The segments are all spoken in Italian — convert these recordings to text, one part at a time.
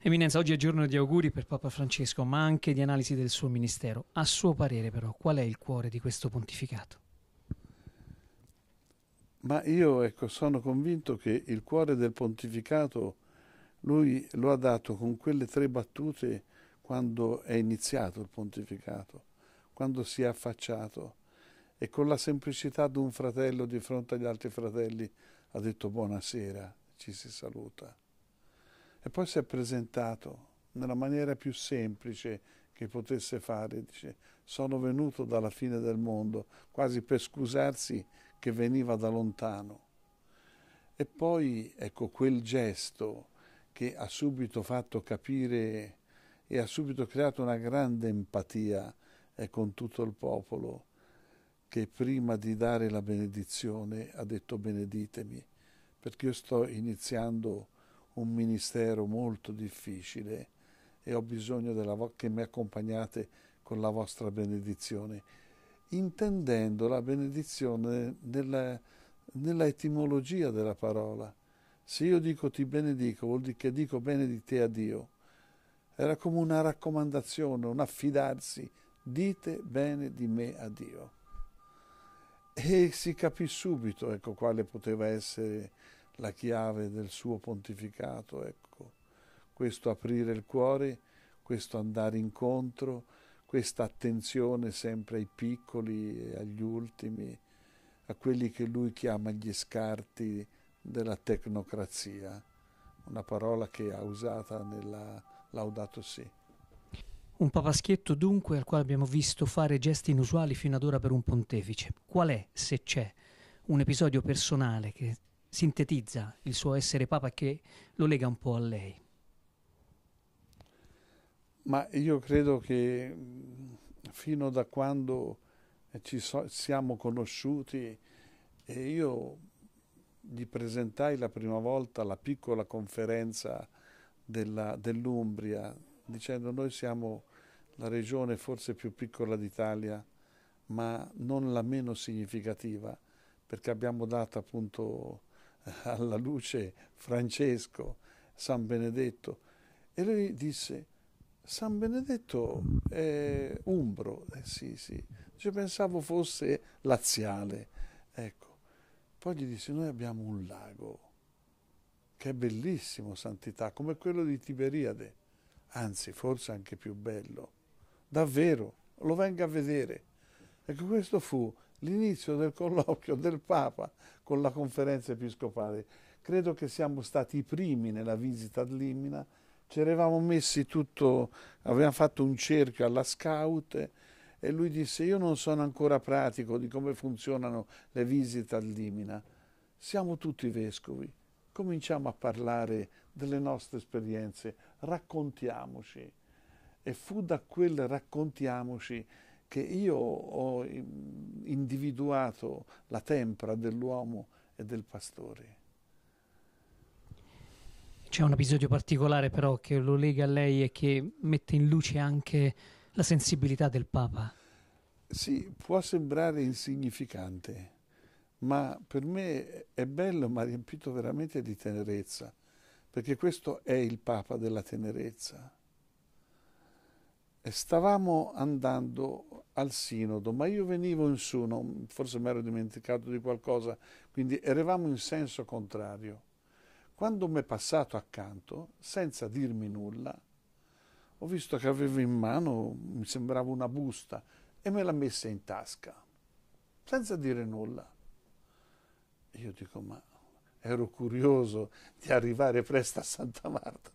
Eminenza, oggi è giorno di auguri per Papa Francesco, ma anche di analisi del suo ministero. A suo parere però, qual è il cuore di questo pontificato? Ma io ecco, sono convinto che il cuore del pontificato lui lo ha dato con quelle tre battute quando è iniziato il pontificato, quando si è affacciato e con la semplicità di un fratello di fronte agli altri fratelli ha detto buonasera, ci si saluta. E poi si è presentato nella maniera più semplice che potesse fare, dice sono venuto dalla fine del mondo, quasi per scusarsi che veniva da lontano. E poi ecco quel gesto che ha subito fatto capire e ha subito creato una grande empatia eh, con tutto il popolo che prima di dare la benedizione ha detto beneditemi perché io sto iniziando un ministero molto difficile e ho bisogno che mi accompagnate con la vostra benedizione, intendendo la benedizione nella, nella etimologia della parola. Se io dico ti benedico, vuol dire che dico bene di te a Dio. Era come una raccomandazione, un affidarsi, dite bene di me a Dio. E si capì subito ecco, quale poteva essere la chiave del suo pontificato, ecco, questo aprire il cuore, questo andare incontro, questa attenzione sempre ai piccoli, e agli ultimi, a quelli che lui chiama gli scarti della tecnocrazia, una parola che ha usata nella Laudato Si. Un papaschietto dunque al quale abbiamo visto fare gesti inusuali fino ad ora per un pontefice. Qual è, se c'è, un episodio personale che sintetizza il suo essere Papa che lo lega un po' a lei? Ma io credo che mm, fino da quando eh, ci so, siamo conosciuti e io gli presentai la prima volta la piccola conferenza dell'Umbria dicendo noi siamo la regione forse più piccola d'Italia ma non la meno significativa perché abbiamo dato appunto alla luce Francesco, San Benedetto, e lui disse, San Benedetto è umbro, eh, sì, sì, cioè, pensavo fosse laziale, ecco. Poi gli disse, noi abbiamo un lago, che è bellissimo, santità, come quello di Tiberiade, anzi, forse anche più bello. Davvero, lo venga a vedere. Ecco, questo fu l'inizio del colloquio del Papa con la conferenza episcopale. Credo che siamo stati i primi nella visita ad Limina, ci eravamo messi tutto, avevamo fatto un cerchio alla scout e lui disse io non sono ancora pratico di come funzionano le visite ad Limina. Siamo tutti vescovi, cominciamo a parlare delle nostre esperienze, raccontiamoci. E fu da quel raccontiamoci che io ho individuato la tempra dell'uomo e del pastore. C'è un episodio particolare però che lo lega a lei e che mette in luce anche la sensibilità del Papa. Sì, può sembrare insignificante, ma per me è bello, ma riempito veramente di tenerezza, perché questo è il Papa della tenerezza stavamo andando al sinodo, ma io venivo in su, non, forse mi ero dimenticato di qualcosa, quindi eravamo in senso contrario. Quando mi è passato accanto, senza dirmi nulla, ho visto che aveva in mano, mi sembrava una busta, e me l'ha messa in tasca, senza dire nulla. Io dico, ma ero curioso di arrivare presto a Santa Marta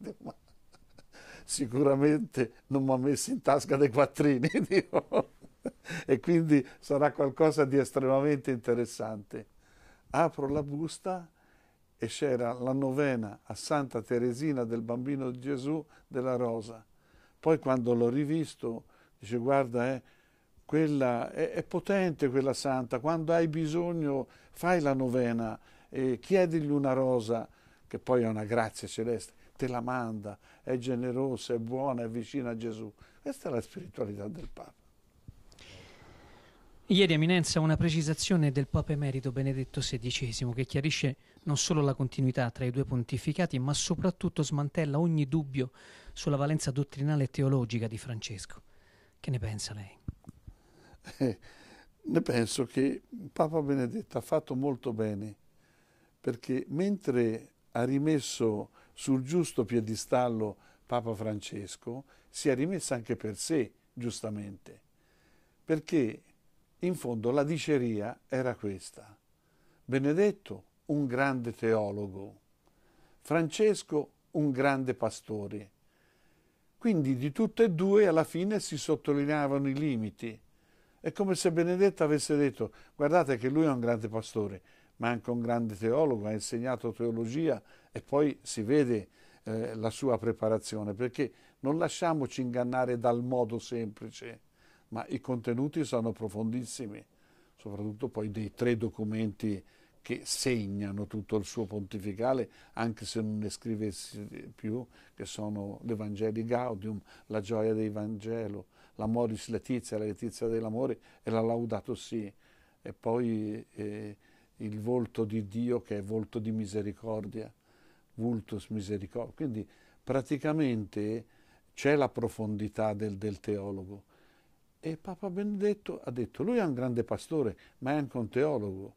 sicuramente non mi ha messo in tasca dei quattrini e quindi sarà qualcosa di estremamente interessante. Apro la busta e c'era la novena a Santa Teresina del Bambino Gesù della Rosa. Poi quando l'ho rivisto, dice guarda, eh, quella, è, è, potente quella santa, quando hai bisogno fai la novena, e chiedigli una rosa, che poi è una grazia celeste te la manda, è generosa, è buona, è vicina a Gesù. Questa è la spiritualità del Papa. Ieri, Eminenza, una precisazione del Papa Emerito Benedetto XVI che chiarisce non solo la continuità tra i due pontificati, ma soprattutto smantella ogni dubbio sulla valenza dottrinale e teologica di Francesco. Che ne pensa lei? Eh, ne penso che Papa Benedetto ha fatto molto bene, perché mentre ha rimesso sul giusto piedistallo Papa Francesco si è rimessa anche per sé, giustamente, perché in fondo la diceria era questa. Benedetto, un grande teologo, Francesco, un grande pastore. Quindi di tutte e due alla fine si sottolineavano i limiti. È come se Benedetto avesse detto guardate che lui è un grande pastore, ma anche un grande teologo, ha insegnato teologia e poi si vede eh, la sua preparazione, perché non lasciamoci ingannare dal modo semplice, ma i contenuti sono profondissimi, soprattutto poi dei tre documenti che segnano tutto il suo pontificale, anche se non ne scrivesse più, che sono l'Evangeli Gaudium, la gioia del Vangelo, la Moris Letizia, la Letizia dell'amore e la Laudato Si. E poi eh, il volto di Dio che è volto di misericordia, vultus misericordia. Quindi praticamente c'è la profondità del, del teologo. E Papa Benedetto ha detto, lui è un grande pastore, ma è anche un teologo.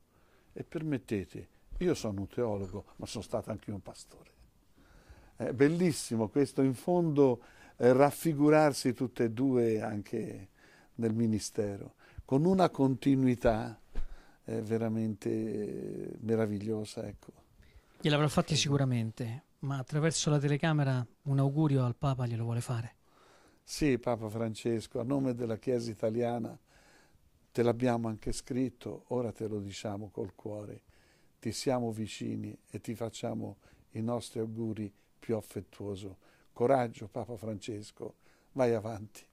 E permettete, io sono un teologo, ma sono stato anche un pastore. È bellissimo questo, in fondo, eh, raffigurarsi tutte e due anche nel ministero, con una continuità veramente eh, meravigliosa. Ecco. Gliel'avrà fatti eh. sicuramente, ma attraverso la telecamera un augurio al Papa glielo vuole fare. Sì, Papa Francesco, a nome della Chiesa italiana te l'abbiamo anche scritto, ora te lo diciamo col cuore, ti siamo vicini e ti facciamo i nostri auguri più affettuoso. Coraggio, Papa Francesco, vai avanti.